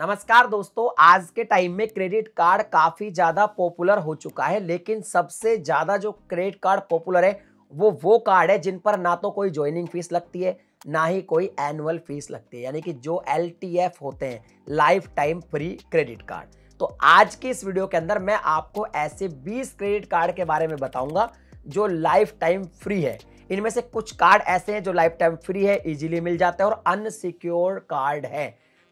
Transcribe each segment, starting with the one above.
नमस्कार दोस्तों आज के टाइम में क्रेडिट कार्ड काफी ज्यादा पॉपुलर हो चुका है लेकिन सबसे ज्यादा जो क्रेडिट कार्ड पॉपुलर है वो वो कार्ड है जिन पर ना तो कोई ज्वाइनिंग फीस लगती है ना ही कोई एनुअल फीस लगती है यानी कि जो एल होते हैं lifetime free credit card तो आज की इस वीडियो के अंदर मैं आपको ऐसे 20 क्रेडिट कार्ड के बारे में बताऊंगा जो लाइफ टाइम फ्री है इनमें से कुछ कार्ड ऐसे हैं जो लाइफ टाइम फ्री है इजीली मिल जाते हैं और अनसिक्योर कार्ड है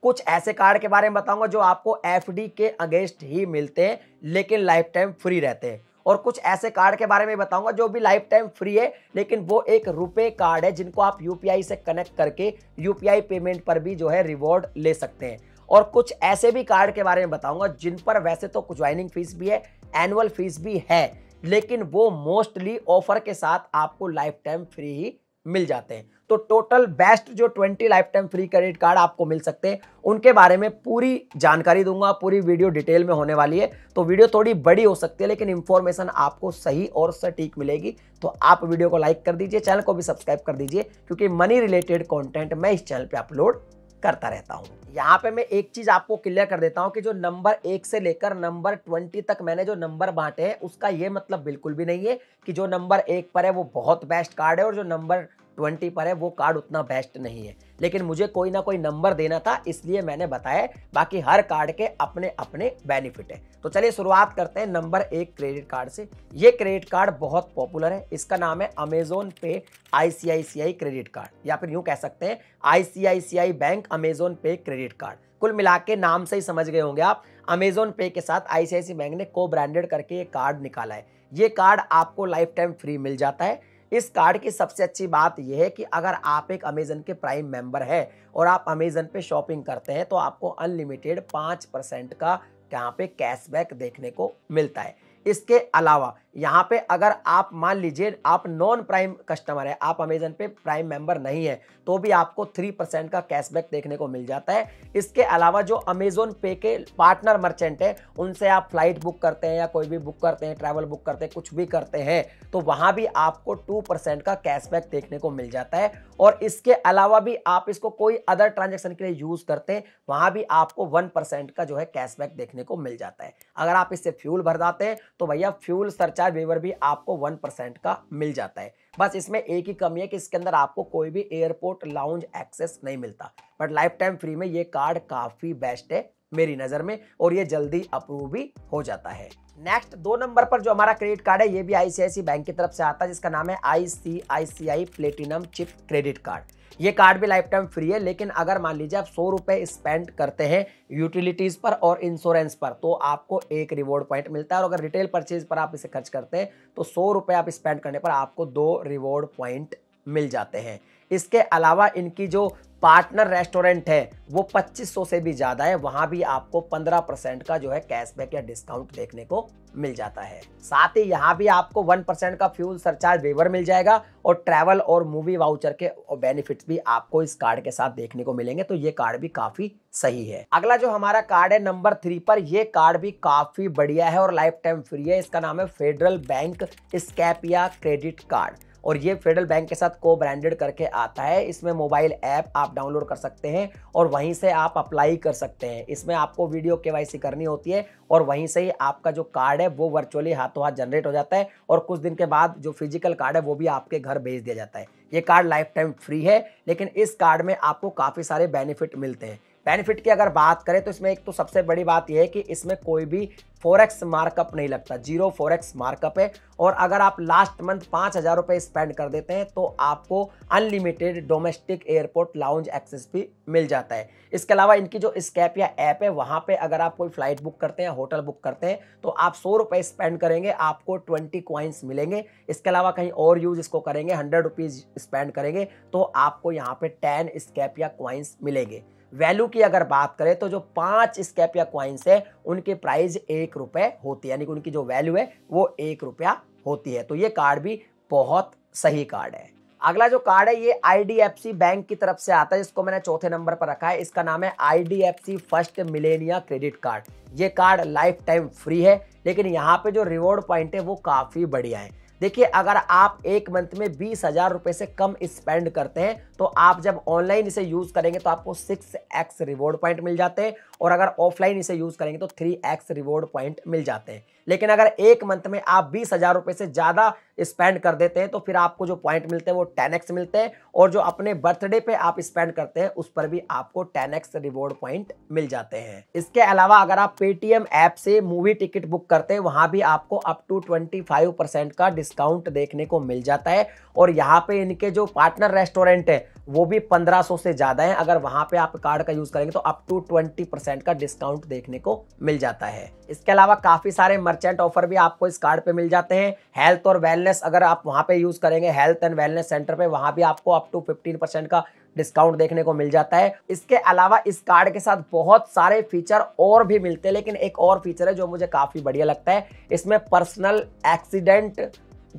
कुछ ऐसे कार्ड के बारे में बताऊंगा जो आपको एफ के अगेंस्ट ही मिलते हैं लेकिन लाइफ टाइम फ्री रहते हैं और कुछ ऐसे कार्ड के बारे में बताऊंगा जो भी लाइफ टाइम फ्री है लेकिन वो एक रुपए कार्ड है जिनको आप यूपीआई से कनेक्ट करके यूपीआई पेमेंट पर भी जो है रिवॉर्ड ले सकते हैं और कुछ ऐसे भी कार्ड के बारे में बताऊंगा जिन पर वैसे तो ज्वाइनिंग फीस भी है एनुअल फीस भी है लेकिन वो मोस्टली ऑफर के साथ आपको लाइफ टाइम फ्री ही मिल जाते हैं तो टोटल बेस्ट जो 20 lifetime free credit card आपको मिल सकते हैं उनके बारे में पूरी जानकारी दूंगा पूरी वीडियो डिटेल में होने वाली है तो वीडियो थोड़ी बड़ी हो सकती है लेकिन इन्फॉर्मेशन आपको सही और सटीक मिलेगी तो आप वीडियो को लाइक कर दीजिए चैनल को भी सब्सक्राइब कर दीजिए क्योंकि मनी रिलेटेड कॉन्टेंट मैं इस चैनल पर अपलोड करता रहता हूँ यहाँ पे मैं एक चीज आपको क्लियर कर देता हूँ कि जो नंबर एक से लेकर नंबर ट्वेंटी तक मैंने जो नंबर बांटे हैं उसका ये मतलब बिल्कुल भी नहीं है कि जो नंबर एक पर है वो बहुत बेस्ट कार्ड है और जो नंबर ट्वेंटी पर है वो कार्ड उतना बेस्ट नहीं है लेकिन मुझे कोई ना कोई नंबर देना था इसलिए मैंने बताया बाकी हर कार्ड के अपने अपने बेनिफिट है तो चलिए शुरुआत करते हैं नंबर एक क्रेडिट कार्ड से ये क्रेडिट कार्ड बहुत पॉपुलर है इसका नाम है अमेजोन पे आईसीआईसीआई क्रेडिट कार्ड या फिर यूँ कह सकते हैं ICICI bank Amazon pay credit card कुल मिला के नाम से ही समझ गए होंगे आप अमेजोन पे के साथ आईसीआईसी बैंक ने को ब्रांडेड करके ये कार्ड निकाला है ये कार्ड आपको लाइफ टाइम फ्री मिल जाता है इस कार्ड की सबसे अच्छी बात यह है कि अगर आप एक अमेजन के प्राइम मेंबर हैं और आप अमेजन पे शॉपिंग करते हैं तो आपको अनलिमिटेड पाँच परसेंट का यहाँ पे कैशबैक देखने को मिलता है इसके अलावा यहाँ पे अगर आप मान लीजिए आप नॉन प्राइम कस्टमर है आप अमेजन पे प्राइम मेंबर नहीं है तो भी आपको थ्री परसेंट का कैशबैक देखने को मिल जाता है इसके अलावा जो अमेजोन पे के पार्टनर मर्चेंट है उनसे आप फ्लाइट बुक करते हैं या कोई भी बुक करते हैं ट्रैवल बुक करते हैं कुछ भी करते हैं तो वहाँ भी आपको टू परसेंट का कैशबैक देखने को मिल जाता है और इसके अलावा भी आप इसको कोई अदर ट्रांजेक्शन के लिए यूज़ करते हैं वहाँ भी आपको वन परसेंट का जो है कैशबैक देखने को मिल जाता है अगर आप इससे फ्यूल भर जाते हैं तो भैया फ्यूल सरचार आर वेवर भी आपको वन परसेंट का मिल जाता है बस इसमें एक ही कमी है कि इसके अंदर आपको कोई भी एयरपोर्ट लाउंज एक्सेस नहीं मिलता बट लाइफ टाइम फ्री में ये कार्ड काफ़ी बेस्ट है मेरी नज़र में और ये जल्दी अप्रूव भी हो जाता है नेक्स्ट दो नंबर पर जो हमारा क्रेडिट कार्ड है ये भी आईसीआईसी बैंक की तरफ से आता है जिसका नाम है ICICI platinum chip credit card ये कार्ड भी लाइफ टाइम फ्री है लेकिन अगर मान लीजिए आप सौ रुपये स्पेंड करते हैं यूटिलिटीज़ पर और इंश्योरेंस पर तो आपको एक रिवॉर्ड पॉइंट मिलता है और अगर रिटेल परचेज पर आप इसे खर्च करते हैं तो सौ रुपये आप स्पेंड करने पर आपको दो रिवॉर्ड पॉइंट मिल जाते हैं इसके अलावा इनकी जो पार्टनर रेस्टोरेंट है वो 2500 से भी ज़्यादा है वहां भी आपको 15 परसेंट का जो है कैशबैक या डिस्काउंट देखने को मिल जाता है साथ ही यहाँ भी आपको 1 परसेंट का फ्यूल सरचार्ज वेवर मिल जाएगा और ट्रैवल और मूवी वाउचर के बेनिफिट्स भी आपको इस कार्ड के साथ देखने को मिलेंगे तो ये कार्ड भी काफ़ी सही है अगला जो हमारा कार्ड है नंबर थ्री पर यह कार्ड भी काफ़ी बढ़िया है और लाइफ टाइम फ्री है इसका नाम है Federal Bank Scapia credit card और ये फेडरल बैंक के साथ को ब्रांडेड करके आता है इसमें मोबाइल ऐप आप डाउनलोड कर सकते हैं और वहीं से आप अप्लाई कर सकते हैं इसमें आपको वीडियो के करनी होती है और वहीं से ही आपका जो कार्ड है वो वर्चुअली हाथों हाथ जनरेट हो जाता है और कुछ दिन के बाद जो फिजिकल कार्ड है वो भी आपके घर भेज दिया जाता है ये कार्ड लाइफ टाइम फ्री है लेकिन इस कार्ड में आपको काफ़ी सारे बेनिफिट मिलते हैं बेनिफिट की अगर बात करें तो इसमें एक तो सबसे बड़ी बात यह है कि इसमें कोई भी फोरेक्स मार्कअप नहीं लगता जीरो फोरेक्स मार्कअप है और अगर आप लास्ट मंथ पाँच हज़ार रुपये स्पेंड कर देते हैं तो आपको unlimited domestic airport lounge access भी मिल जाता है इसके अलावा इनकी जो स्कैप या ऐप है वहाँ पे अगर आप कोई फ्लाइट बुक करते हैं होटल बुक करते हैं तो आप सौ रुपये स्पेंड करेंगे आपको ट्वेंटी क्वाइंस मिलेंगे इसके अलावा कहीं और यूज़ इसको करेंगे हंड्रेड रुपीज़ स्पेंड करेंगे तो आपको यहाँ पर टेन स्कैप या क्वाइंस मिलेंगे वैल्यू की अगर बात करें तो जो पांच स्कैप या क्वाइंस है उनकी प्राइस एक रुपए होती है यानी कि उनकी जो वैल्यू है वो एक रुपया होती है तो ये कार्ड भी बहुत सही कार्ड है अगला जो कार्ड है ये आईडीएफसी बैंक की तरफ से आता है जिसको मैंने चौथे नंबर पर रखा है इसका नाम है IDFC first Millennia credit card ये कार्ड लाइफ टाइम फ्री है लेकिन यहाँ पे जो रिवॉर्ड पॉइंट है वो काफ़ी बढ़िया है देखिए अगर आप एक मंथ में बीस हजार रुपये से कम स्पेंड करते हैं तो आप जब ऑनलाइन इसे यूज़ करेंगे तो आपको सिक्स एक्स रिवॉर्ड पॉइंट मिल जाते हैं और अगर ऑफलाइन इसे यूज़ करेंगे तो थ्री एक्स रिवॉर्ड पॉइंट मिल जाते हैं लेकिन अगर एक मंथ में आप बीस हजार रुपये से ज़्यादा स्पेंड कर देते हैं तो फिर आपको जो पॉइंट मिलते हैं वो टेन एक्स मिलते हैं और जो अपने बर्थडे पे आप स्पेंड करते हैं उस पर भी आपको टेन एक्स रिवॉर्ड पॉइंट मिल जाते हैं इसके अलावा अगर आप पेटीएम ऐप से मूवी टिकट बुक करते हैं वहां भी आपको अप टू ट्वेंटी का डिस्काउंट देखने को मिल जाता है और यहाँ पे इनके जो पार्टनर रेस्टोरेंट है वो भी 1500 से ज़्यादा है अगर वहां पे आप कार्ड का यूज़ करेंगे तो अप टू 20 परसेंट का डिस्काउंट देखने को मिल जाता है इसके अलावा काफ़ी सारे मर्चेंट ऑफर भी आपको इस कार्ड पे मिल जाते हैं हेल्थ और वेलनेस अगर आप वहां पे यूज़ करेंगे हेल्थ एंड वेलनेस सेंटर पे वहां भी आपको अप टू 15 परसेंट का डिस्काउंट देखने को मिल जाता है इसके अलावा इस कार्ड के साथ बहुत सारे फीचर और भी मिलते हैं लेकिन एक और फीचर है जो मुझे काफ़ी बढ़िया लगता है इसमें पर्सनल एक्सीडेंट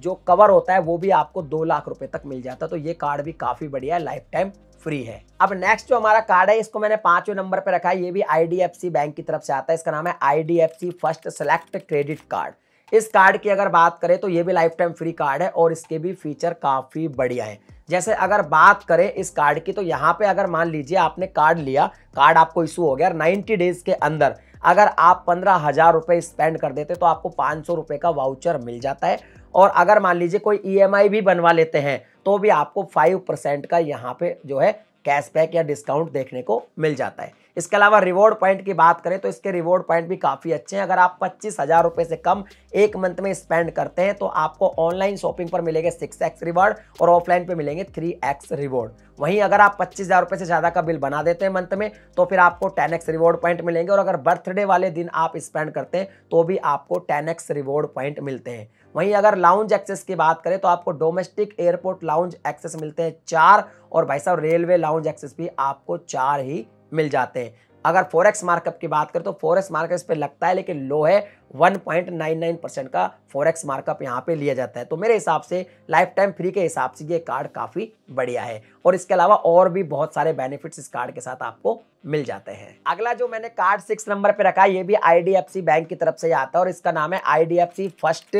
जो कवर होता है वो भी आपको दो लाख रुपए तक मिल जाता है तो ये कार्ड भी काफी बढ़िया है लाइफ टाइम फ्री है अब नेक्स्ट जो हमारा कार्ड है इसको मैंने पांचवे नंबर पर रखा है ये भी आईडीएफसी बैंक की तरफ से आता है इसका नाम है IDFC first select credit card इस कार्ड की अगर बात करें तो ये भी लाइफ टाइम फ्री कार्ड है और इसके भी फीचर काफ़ी बढ़िया है जैसे अगर बात करें इस कार्ड की तो यहाँ पे अगर मान लीजिए आपने कार्ड लिया कार्ड आपको इशू हो गया और 90 डेज के अंदर अगर आप पंद्रह हज़ार रुपये स्पेंड कर देते तो आपको पाँच सौ रुपये का वाउचर मिल जाता है और अगर मान लीजिए कोई ई e भी बनवा लेते हैं तो भी आपको फाइव परसेंट का यहाँ पे जो है कैशबैक या डिस्काउंट देखने को मिल जाता है इसके अलावा रिवॉर्ड पॉइंट की बात करें तो इसके रिवॉर्ड पॉइंट भी काफ़ी अच्छे हैं अगर आप पच्चीस हज़ार रुपये से कम एक मंथ में स्पेंड करते हैं तो आपको ऑनलाइन शॉपिंग पर मिलेंगे सिक्स एक्स रिवॉर्ड और ऑफलाइन पे मिलेंगे थ्री एक्स रिवॉर्ड वहीं अगर आप पच्चीस हज़ार रुपये से ज़्यादा का बिल बना देते हैं मंथ में तो फिर आपको टेन एक्स रिवॉर्ड पॉइंट मिलेंगे और अगर बर्थडे वाले दिन आप स्पेंड करते हैं तो भी आपको टेन एक्स रिवॉर्ड पॉइंट मिलते हैं वहीं अगर लाउंज एक्सेस की बात करें तो आपको डोमेस्टिक एयरपोर्ट लाउंज एक्सेस मिलते हैं चार और भाई साहब रेलवे लाउंज एक्सेस भी आपको चार ही मिल जाते हैं अगर फोरेक्स मार्कअप की बात करें तो फोरेक्स मार्कअप इस पर लगता है लेकिन लो है 1.99 परसेंट का फोरेक्स मार्कअप यहाँ पे लिया जाता है तो मेरे हिसाब से लाइफ टाइम फ्री के हिसाब से ये कार्ड काफ़ी बढ़िया है और इसके अलावा और भी बहुत सारे बेनिफिट्स इस कार्ड के साथ आपको मिल जाते हैं अगला जो मैंने कार्ड सिक्स नंबर पे रखा है ये भी आईडीएफसी बैंक की तरफ से आता है और इसका नाम है IDFC first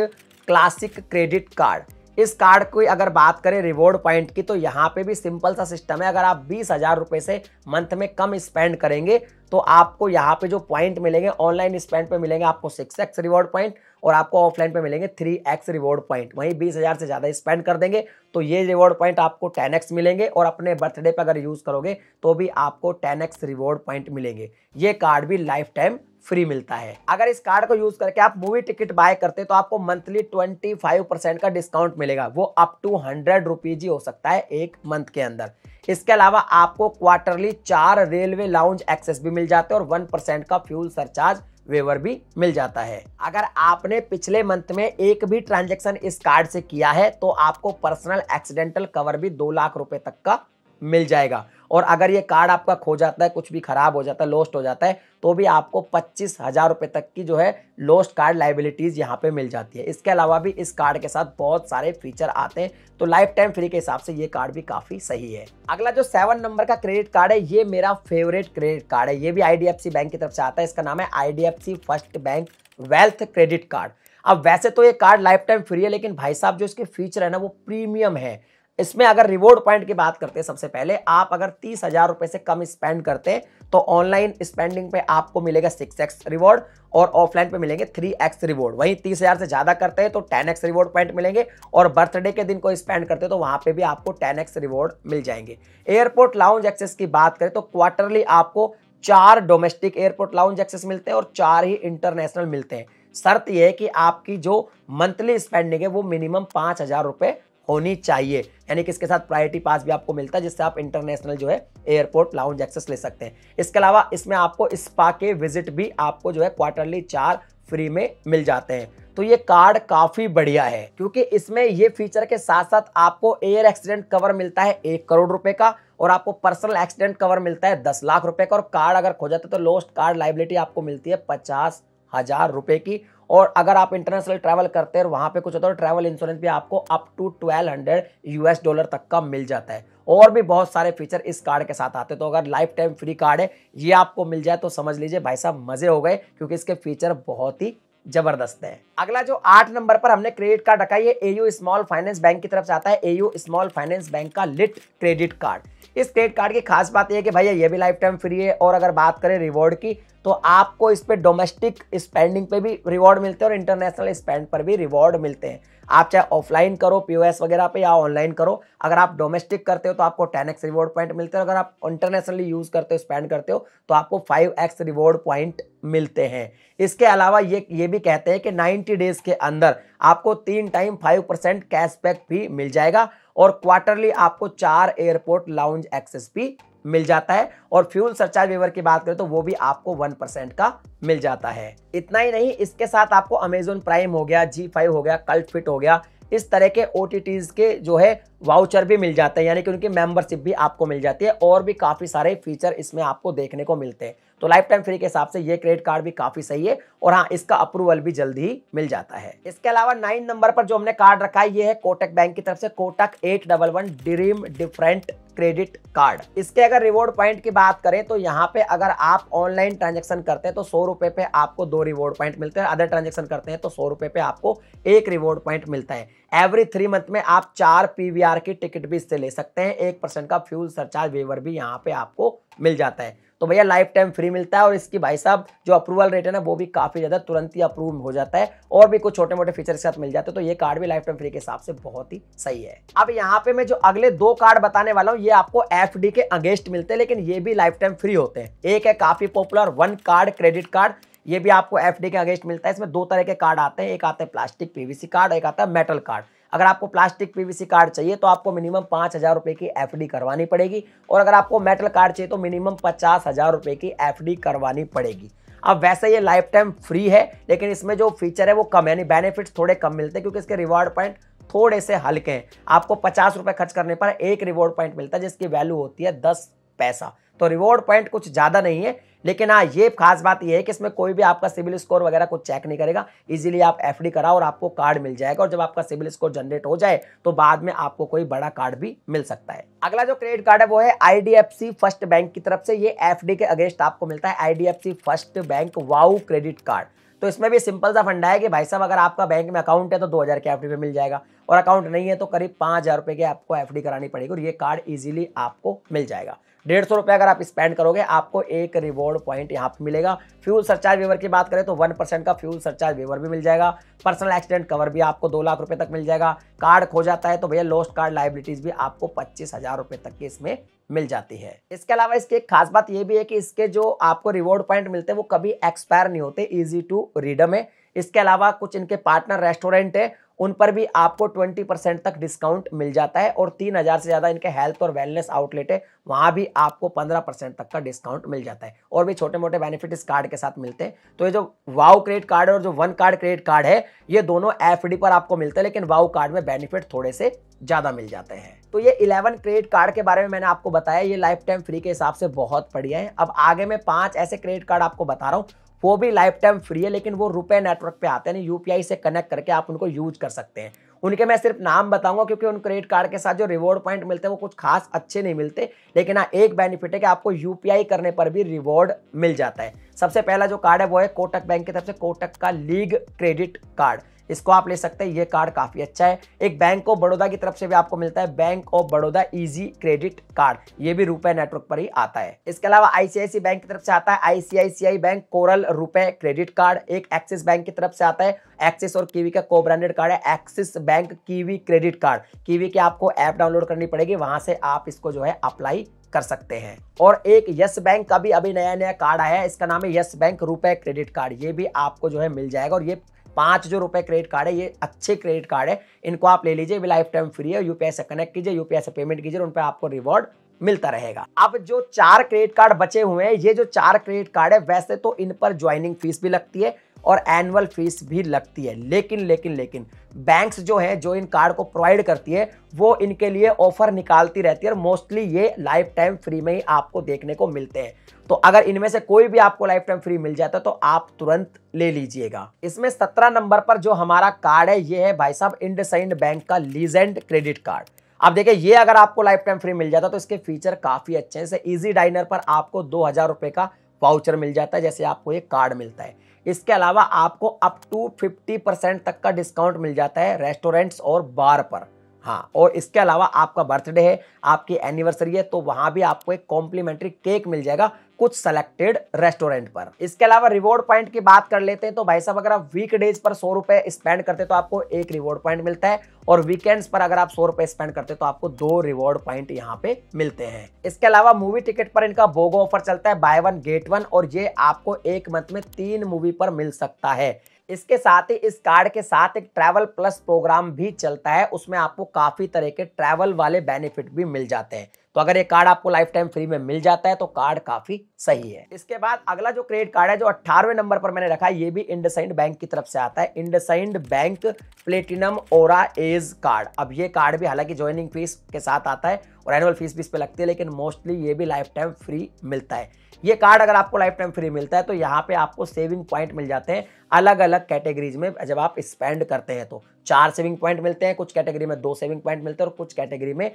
classic credit card इस कार्ड की अगर बात करें रिवॉर्ड पॉइंट की तो यहाँ पे भी सिंपल सा सिस्टम है अगर आप बीस हज़ार रुपये से मंथ में कम स्पेंड करेंगे तो आपको यहाँ पे जो पॉइंट मिलेंगे ऑनलाइन स्पेंड पे मिलेंगे आपको सिक्स एक्स रिवॉर्ड पॉइंट और आपको ऑफलाइन पे मिलेंगे थ्री एक्स रिवॉर्ड पॉइंट वहीं बीस हज़ार से ज़्यादा स्पेंड कर देंगे तो ये रिवॉर्ड पॉइंट आपको टेन एक्स मिलेंगे और अपने बर्थडे पर अगर यूज़ करोगे तो भी आपको टेन एक्स रिवॉर्ड पॉइंट मिलेंगे ये कार्ड भी लाइफ टाइम फ्री मिलता है अगर इस कार्ड को यूज करके आप मूवी टिकट बाय करते तो आपको मंथली ट्वेंटी फाइव परसेंट का डिस्काउंट मिलेगा वो अप टू हंड्रेड रुपीज ही हो सकता है एक मंथ के अंदर इसके अलावा आपको क्वार्टरली चार रेलवे लाउंज एक्सेस भी मिल जाते हैं और वन परसेंट का फ्यूल सरचार्ज वेवर भी मिल जाता है अगर आपने पिछले मंथ में एक भी ट्रांजेक्शन इस कार्ड से किया है तो आपको पर्सनल एक्सीडेंटल कवर भी दो लाख रुपए तक का मिल जाएगा और अगर ये कार्ड आपका खो जाता है कुछ भी खराब हो जाता है लॉस्ट हो जाता है तो भी आपको पच्चीस हज़ार रुपए तक की जो है लॉस्ट कार्ड लाइबिलिटीज़ यहाँ पे मिल जाती है इसके अलावा भी इस कार्ड के साथ बहुत सारे फीचर आते हैं तो लाइफ टाइम फ्री के हिसाब से ये कार्ड भी काफ़ी सही है अगला जो सेवन नंबर का क्रेडिट कार्ड है ये मेरा फेवरेट क्रेडिट कार्ड है ये भी आई बैंक की तरफ से आता है इसका नाम है I first bank wealth credit card अब वैसे तो ये कार्ड लाइफ टाइम फ्री है लेकिन भाई साहब जो इसके फीचर है ना वो प्रीमियम है इसमें अगर रिवॉर्ड पॉइंट की बात करते हैं सबसे पहले आप अगर तीस हजार रुपए से कम स्पेंड करते हैं तो ऑनलाइन स्पेंडिंग पे आपको मिलेगा सिक्स एक्स रिवॉर्ड और ऑफलाइन पे मिलेंगे थ्री एक्स रिवॉर्ड वहीं तीस हजार से ज्यादा करते हैं तो टेन एक्स रिवॉर्ड पॉइंट मिलेंगे और बर्थडे के दिन को स्पेंड करते हैं तो वहां पे भी आपको टेन एक्स रिवॉर्ड मिल जाएंगे एयरपोर्ट लाउंज एक्सेस की बात करें तो क्वार्टरली आपको चार डोमेस्टिक एयरपोर्ट लाउंज एक्सेस मिलते हैं और चार ही इंटरनेशनल मिलते हैं शर्त यह है कि आपकी जो मंथली स्पेंडिंग है वो मिनिमम पांच हजार रुपए होनी चाहिए यानी कि इसके साथ प्रायोरिटी पास भी आपको मिलता है जिससे आप इंटरनेशनल जो है एयरपोर्ट लाउंज एक्सेस ले सकते हैं इसके अलावा इसमें आपको स्पा के विजिट भी आपको जो है क्वार्टरली चार फ्री में मिल जाते हैं तो ये कार्ड काफी बढ़िया है क्योंकि इसमें ये फीचर के साथ साथ आपको एयर एक्सीडेंट कवर मिलता है एक करोड़ रुपए का और आपको पर्सनल एक्सीडेंट कवर मिलता है दस लाख रुपए का और कार्ड अगर खो जाता है तो लोस्ट कार्ड लाइबिलिटी आपको मिलती है पचास हजार रुपए की और अगर आप इंटरनेशनल ट्रैवल करते हैं वहाँ पे कुछ होता है ट्रैवल तो इंश्योरेंस भी आपको up to twelve hundred US dollar तक का मिल जाता है और भी बहुत सारे फीचर इस कार्ड के साथ आते हैं तो अगर लाइफ टाइम फ्री कार्ड है ये आपको मिल जाए तो समझ लीजिए भाई साहब मज़े हो गए क्योंकि इसके फीचर बहुत ही जबरदस्त है अगला जो आठ नंबर पर हमने क्रेडिट कार्ड रखा है एयू स्मॉल फाइनेंस बैंक की तरफ से आता है एयू स्मॉल फाइनेंस बैंक का लिट क्रेडिट कार्ड इस क्रेडिट कार्ड की खास बात यह है कि भैया ये भी लाइफ टाइम फ्री है और अगर बात करें रिवॉर्ड की तो आपको इस पर डोमेस्टिक स्पेंडिंग पे भी रिवॉर्ड मिलते हैं और इंटरनेशनल स्पेंड पर भी रिवॉर्ड मिलते हैं आप चाहे ऑफलाइन करो पीओएस वगैरह पे या ऑनलाइन करो अगर आप डोमेस्टिक करते हो तो आपको टेन एक्स रिवॉर्ड पॉइंट मिलते हैं अगर आप इंटरनेशनली यूज़ करते हो स्पेंड करते हो तो आपको फाइव एक्स रिवॉर्ड पॉइंट मिलते हैं इसके अलावा ये ये भी कहते हैं कि नाइन्टी डेज़ के अंदर आपको तीन टाइम फाइव परसेंट कैशबैक भी मिल जाएगा और क्वार्टरली आपको चार एयरपोर्ट लाउंज एक्सेस भी मिल जाता है और फ्यूल सरचार्ज वेवर की बात करें तो वो भी आपको वन परसेंट का मिल जाता है इतना ही नहीं इसके साथ आपको अमेजोन प्राइम हो गया जी फाइव हो गया कल्ट फिट हो गया इस तरह के ओ के जो है वाउचर भी मिल जाते हैं यानी कि उनकी मेंबरशिप भी आपको मिल जाती है और भी काफ़ी सारे फीचर इसमें आपको देखने को मिलते हैं तो लाइफ टाइम फ्री के हिसाब से ये क्रेडिट कार्ड भी काफ़ी सही है और हाँ इसका अप्रूवल भी जल्द ही मिल जाता है इसके अलावा नाइन नंबर पर जो हमने कार्ड रखा है ये है कोटक बैंक की तरफ से Kotak eight double one dream different credit card इसके अगर रिवॉर्ड पॉइंट की बात करें तो यहाँ पे अगर आप ऑनलाइन ट्रांजेक्शन करते हैं तो सौ रुपए पे आपको दो रिवॉर्ड पॉइंट मिलते हैं अदर ट्रांजेक्शन करते हैं तो सौ रुपए पे आपको एक रिवॉर्ड पॉइंट मिलता है एवरी थ्री मंथ में आप चार पीवीआर की टिकट भी इससे ले सकते हैं एक परसेंट का फ्यूल सरचार्ज वेवर भी यहाँ पे आपको मिल जाता है तो भैया लाइफ टाइम फ्री मिलता है और इसकी भाई साहब जो अप्रूवल रेट है ना वो भी काफ़ी ज़्यादा तुरंत ही अप्रूव हो जाता है और भी कुछ छोटे मोटे फीचर के साथ मिल जाते हैं तो ये कार्ड भी लाइफ टाइम फ्री के हिसाब से बहुत ही सही है अब यहाँ पे मैं जो अगले दो कार्ड बताने वाला हूँ ये आपको एफ के अगेंस्ट मिलते हैं लेकिन ये भी लाइफ टाइम फ्री होते हैं एक है काफ़ी popular one card credit card ये भी आपको एफ के अगेंस्ट मिलता है इसमें दो तरह के कार्ड आते हैं एक आता है प्लास्टिक पीवीसी कार्ड एक आता है मेटल कार्ड अगर आपको प्लास्टिक पीवीसी कार्ड चाहिए तो आपको मिनिमम पाँच हज़ार रुपये की एफडी करवानी पड़ेगी और अगर आपको मेटल कार्ड चाहिए तो मिनिमम पचास हज़ार रुपये की एफडी करवानी पड़ेगी अब वैसे ये लाइफ टाइम फ्री है लेकिन इसमें जो फीचर है वो कम है यानी बेनिफिट्स थोड़े कम मिलते हैं क्योंकि इसके रिवॉर्ड पॉइंट थोड़े से हल्के हैं आपको पचास रुपए खर्च करने पर एक रिवॉर्ड पॉइंट मिलता है जिसकी वैल्यू होती है दस पैसा तो रिवॉर्ड पॉइंट कुछ ज़्यादा नहीं है लेकिन हाँ ये खास बात यह है कि इसमें कोई भी आपका सिविल स्कोर वगैरह कुछ चेक नहीं करेगा इजीली आप एफ कराओ और आपको कार्ड मिल जाएगा और जब आपका सिविल स्कोर जनरेट हो जाए तो बाद में आपको कोई बड़ा कार्ड भी मिल सकता है अगला जो क्रेडिट कार्ड है वो है आईडीएफसी फर्स्ट बैंक की तरफ से ये एफ के अगेंस्ट आपको मिलता है IDFC first bank wow credit card तो इसमें भी सिंपल सा फंडा है कि भाई साहब अगर आपका बैंक में अकाउंट है तो दो हज़ार के एफ मिल जाएगा और अकाउंट नहीं है तो करीब पाँच हज़ार रुपये के आपको एफ करानी पड़ेगी और ये कार्ड ईजिली आपको मिल जाएगा डेढ़ सौ रुपये अगर आप स्पेंड करोगे आपको एक रिवॉर्ड पॉइंट यहाँ पे मिलेगा फ्यूल सरचार्ज वेवर की बात करें तो वन परसेंट का फ्यूल सरचार्ज वेवर भी मिल जाएगा पर्सनल एक्सीडेंट कवर भी आपको दो लाख रुपए तक मिल जाएगा कार्ड खो जाता है तो भैया लॉस्ट कार्ड लाइबिलिटीज भी आपको पच्चीस हजार रुपए तक की इसमें मिल जाती है इसके अलावा इसकी एक खास बात यह भी है कि इसके जो आपको रिवॉर्ड पॉइंट मिलते हैं वो कभी एक्सपायर नहीं होते इजी टू रीडम है इसके अलावा कुछ इनके पार्टनर रेस्टोरेंट है उन पर भी आपको 20 परसेंट तक डिस्काउंट मिल जाता है और 3000 से ज़्यादा इनके हेल्थ और वेलनेस आउटलेट है वहाँ भी आपको 15 परसेंट तक का डिस्काउंट मिल जाता है और भी छोटे मोटे बेनिफिट इस कार्ड के साथ मिलते हैं तो ये जो वाओ क्रेडिट कार्ड और जो वन कार्ड क्रेडिट कार्ड है ये दोनों एफ पर आपको मिलते हैं लेकिन वाओ कार्ड में बेनिफिट थोड़े से ज़्यादा मिल जाते हैं तो ये इलेवन क्रेडिट कार्ड के बारे में मैंने आपको बताया ये लाइफ टाइम फ्री के हिसाब से बहुत बढ़िया है अब आगे मैं पांच ऐसे क्रेडिट कार्ड आपको बता रहा हूँ वो भी लाइफ टाइम फ्री है लेकिन वो रुपए नेटवर्क पे आते हैं यू पी से कनेक्ट करके आप उनको यूज कर सकते हैं उनके मैं सिर्फ नाम बताऊंगा क्योंकि उन क्रेडिट कार्ड के साथ जो रिवॉर्ड पॉइंट मिलते हैं वो कुछ खास अच्छे नहीं मिलते लेकिन हाँ एक बेनिफिट है कि आपको यू करने पर भी रिवॉर्ड मिल जाता है सबसे पहला जो कार्ड है वो है कोटक बैंक की तरफ से कोटक का लीग क्रेडिट कार्ड इसको आप ले सकते हैं ये कार्ड काफ़ी अच्छा है एक बैंक ऑफ बड़ौदा की तरफ से भी आपको मिलता है bank of Baroda easy credit card ये भी रुपए नेटवर्क पर ही आता है इसके अलावा आईसीआईसी बैंक की तरफ से आता है ICICI bank coral RuPay credit card एक एक्सिस बैंक की तरफ से आता है एक्सिस और कीवी का को ब्रांडेड कार्ड है Axis bank Kiwi credit card Kiwi की आपको ऐप डाउनलोड करनी पड़ेगी वहां से आप इसको जो है अप्लाई कर सकते हैं और एक यस बैंक का भी अभी नया नया कार्ड आया है इसका नाम है Yes bank RuPay credit card ये भी आपको जो है मिल जाएगा और ये पाँच जो रुपए क्रेडिट कार्ड है ये अच्छे क्रेडिट कार्ड है इनको आप ले लीजिए लाइफ टाइम फ्री है यूपीआई से कनेक्ट कीजिए यूपीआई से पेमेंट कीजिए उन पर आपको रिवॉर्ड मिलता रहेगा अब जो चार क्रेडिट कार्ड बचे हुए हैं ये जो चार क्रेडिट कार्ड है वैसे तो इन पर ज्वाइनिंग फीस भी लगती है और एनुअल फीस भी लगती है लेकिन लेकिन लेकिन बैंक्स जो है जो इन कार्ड को प्रोवाइड करती है वो इनके लिए ऑफर निकालती रहती है और मोस्टली ये लाइफ टाइम फ्री में ही आपको देखने को मिलते हैं तो अगर इनमें से कोई भी आपको लाइफ टाइम फ्री मिल जाता है तो आप तुरंत ले लीजिएगा इसमें सत्रह नंबर पर जो हमारा कार्ड है ये है भाई साहब इंडसइंड बैंक का लीजेंड क्रेडिट कार्ड अब देखिए ये अगर आपको लाइफ टाइम फ्री मिल जाता तो इसके फीचर काफ़ी अच्छे हैं जैसे ईजी डाइनर पर आपको दो हज़ार रुपए का वाउचर मिल जाता है जैसे आपको ये कार्ड मिलता है इसके अलावा आपको अप टू फिफ्टी परसेंट तक का डिस्काउंट मिल जाता है रेस्टोरेंट्स और बार पर हाँ और इसके अलावा आपका बर्थडे है आपकी एनिवर्सरी है तो वहाँ भी आपको एक कॉम्प्लीमेंट्री केक मिल जाएगा कुछ सेलेक्टेड रेस्टोरेंट पर इसके अलावा रिवॉर्ड पॉइंट की बात कर लेते हैं तो भाई साहब अगर आप वीकडेज पर सौ रुपए स्पेंड करते तो आपको एक रिवॉर्ड पॉइंट मिलता है और वीकेंड्स पर अगर आप सौ रुपए स्पेंड करते तो आपको दो रिवॉर्ड पॉइंट यहाँ पे मिलते हैं इसके अलावा मूवी टिकट पर इनका बोगो ऑफर चलता है बाय वन गेट वन और ये आपको एक मंथ में तीन मूवी पर मिल सकता है इसके साथ ही इस कार्ड के साथ एक ट्रैवल प्लस प्रोग्राम भी चलता है उसमें आपको काफ़ी तरह के ट्रैवल वाले बेनिफिट भी मिल जाते हैं तो अगर ये कार्ड आपको लाइफ टाइम फ्री में मिल जाता है तो कार्ड काफ़ी सही है इसके बाद अगला जो क्रेडिट कार्ड है जो अट्ठारहवें नंबर पर मैंने रखा है ये भी इंडसाइंड बैंक की तरफ से आता है IndusInd bank platinum aura edge card अब ये कार्ड भी हालांकि ज्वाइनिंग फीस के साथ आता है और एनुअल फीस भी इस पर लगती है लेकिन मोस्टली ये भी लाइफ टाइम फ्री मिलता है ये कार्ड अगर आपको लाइफ टाइम फ्री मिलता है तो यहाँ पे आपको सेविंग पॉइंट मिल जाते हैं अलग अलग कैटेगरीज में जब आप स्पेंड करते हैं तो चार सेविंग पॉइंट मिलते हैं कुछ कैटेगरी में दो सेविंग पॉइंट मिलते हैं और कुछ कैटेगरी में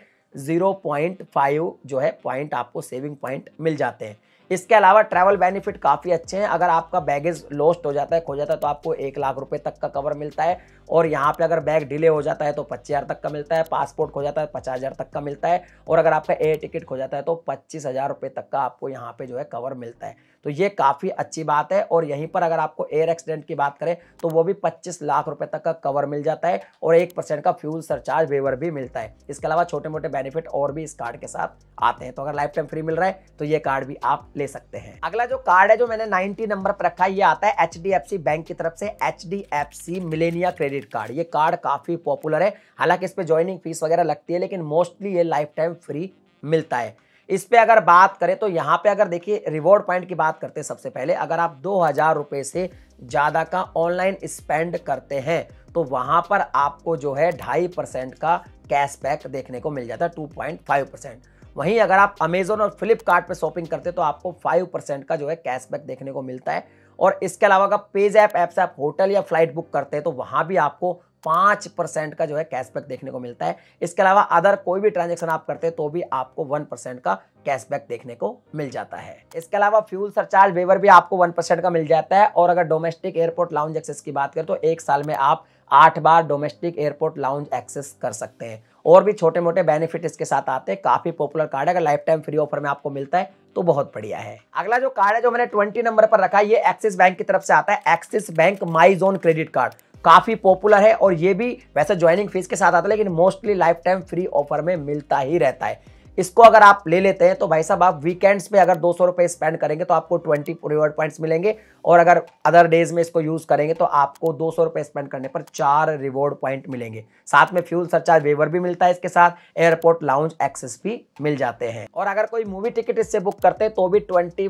जीरो पॉइंट फाइव जो है पॉइंट आपको सेविंग पॉइंट मिल जाते हैं इसके अलावा ट्रैवल बेनिफिट काफ़ी अच्छे हैं अगर आपका बैगेज लॉस्ट हो जाता है खो जाता है तो आपको एक लाख रुपए तक का कवर मिलता है और यहाँ पे अगर बैग डिले हो जाता है तो पच्चीस हज़ार तक का मिलता है पासपोर्ट खो जाता है पचास हज़ार तक का मिलता है और अगर आपका एयर टिकट खो जाता है तो पच्चीस हज़ार रुपये तक का आपको यहाँ पे जो है कवर मिलता है तो ये काफ़ी अच्छी बात है और यहीं पर अगर आपको एयर एक्सीडेंट की बात करें तो वो भी पच्चीस लाख रुपये तक का कवर मिल जाता है और एक परसेंट का फ्यूल सरचार्ज वेवर भी मिलता है इसके अलावा छोटे मोटे बेनिफिट और भी इस कार्ड के साथ आते हैं तो अगर लाइफ टाइम फ्री मिल रहा है तो ये कार्ड भी आप ले सकते हैं अगला जो कार्ड है जो मैंने नाइनटी नंबर पर रखा है ये आता है एच बैंक की तरफ से H D millennia credit credit card ये कार्ड काफ़ी पॉपुलर है हालांकि इस पर ज्वाइनिंग फीस वगैरह लगती है लेकिन मोस्टली ये लाइफ टाइम फ्री मिलता है इस पर अगर बात करें तो यहाँ पे अगर देखिए रिवॉर्ड पॉइंट की बात करते हैं सबसे पहले अगर आप दो हज़ार रुपये से ज़्यादा का ऑनलाइन स्पेंड करते हैं तो वहाँ पर आपको जो है ढाई परसेंट का कैशबैक देखने को मिल जाता है टू पॉइंट फाइव परसेंट वहीं अगर आप अमेजोन और फ्लिपकार्ट शॉपिंग करते हैं तो आपको फाइव परसेंट का जो है कैशबैक देखने को मिलता है और इसके अलावा अगर पेज ऐप ऐप से आप होटल या फ्लाइट बुक करते हैं तो वहाँ भी आपको पाँच परसेंट का जो है कैशबैक देखने को मिलता है इसके अलावा अदर कोई भी ट्रांजेक्शन आप करते हैं तो भी आपको वन परसेंट का कैशबैक देखने को मिल जाता है इसके अलावा फ्यूल सरचार्ज वेवर भी आपको वन परसेंट का मिल जाता है और अगर डोमेस्टिक एयरपोर्ट लाउंज एक्सेस की बात करें तो एक साल में आप आठ बार डोमेस्टिक एयरपोर्ट लाउंज एक्सेस कर सकते हैं और भी छोटे मोटे बेनिफिट इसके साथ आते हैं काफ़ी पॉपुलर कार्ड है अगर लाइफ टाइम फ्री ऑफर में आपको मिलता है तो बहुत बढ़िया है अगला जो कार्ड है जो मैंने ट्वेंटी नंबर पर रखा है ये एक्सिस बैंक की तरफ से आता है Axis bank my zone credit card काफ़ी पॉपुलर है और ये भी वैसे ज्वाइनिंग फीस के साथ आता है लेकिन mostly lifetime free offer में मिलता ही रहता है इसको अगर आप ले लेते हैं तो भाई साहब आप वीकेंड्स पे अगर दो सौ रुपये स्पेंड करेंगे तो आपको ट्वेंटी रिवॉर्ड पॉइंट्स मिलेंगे और अगर अदर डेज में इसको यूज़ करेंगे तो आपको दो सौ रुपये स्पेंड करने पर चार रिवॉर्ड पॉइंट मिलेंगे साथ में फ्यूल सरचार्ज वेवर भी मिलता है इसके साथ एयरपोर्ट लाउंज एक्सेस भी मिल जाते हैं और अगर कोई मूवी टिकट इससे बुक करते हैं तो भी ट्वेंटी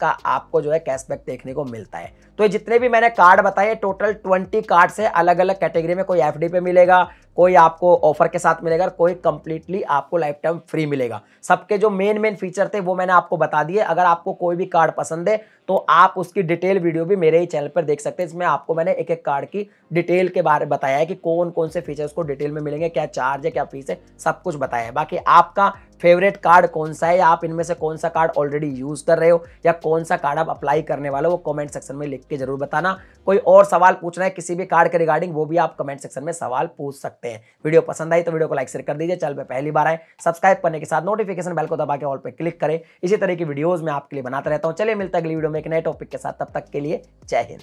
का आपको जो है कैशबैक देखने को मिलता है तो जितने भी मैंने कार्ड बताए टोटल ट्वेंटी कार्ड से अलग अलग कैटेगरी में कोई एफ पे मिलेगा कोई आपको ऑफर के साथ मिलेगा कोई कंप्लीटली आपको लाइफ टाइम फ्री मिलेगा सबके जो मेन मेन फीचर थे वो मैंने आपको बता दिए अगर आपको कोई भी कार्ड पसंद है तो आप उसकी डिटेल वीडियो भी मेरे ही चैनल पर देख सकते हैं इसमें आपको मैंने एक एक कार्ड की डिटेल के बारे में बताया है कि कौन कौन से फीचर्स को डिटेल में मिलेंगे क्या चार्ज है क्या फीस है सब कुछ बताया है बाकी आपका फेवरेट कार्ड कौन सा है आप इनमें से कौन सा कार्ड ऑलरेडी यूज़ कर रहे हो या कौन सा कार्ड आप अप्लाई करने वाले हो वो कमेंट सेक्शन में लिख के जरूर बताना कोई और सवाल पूछना है किसी भी कार्ड के रिगार्डिंग वो भी आप कमेंट सेक्शन में सवाल पूछ सकते हैं वीडियो पसंद आई तो वीडियो को लाइक शेयर कर दीजिए चल पर पहली बार आए सब्सक्राइब करने के साथ नोटिफिकेशन बेल को दबा के ऑल पर क्लिक करें इसी तरह की वीडियोज़ में आपके लिए बनाता रहता हूँ चलिए मिलता है अगली वीडियो में एक नए टॉपिक के साथ तब तक के लिए जय हिंद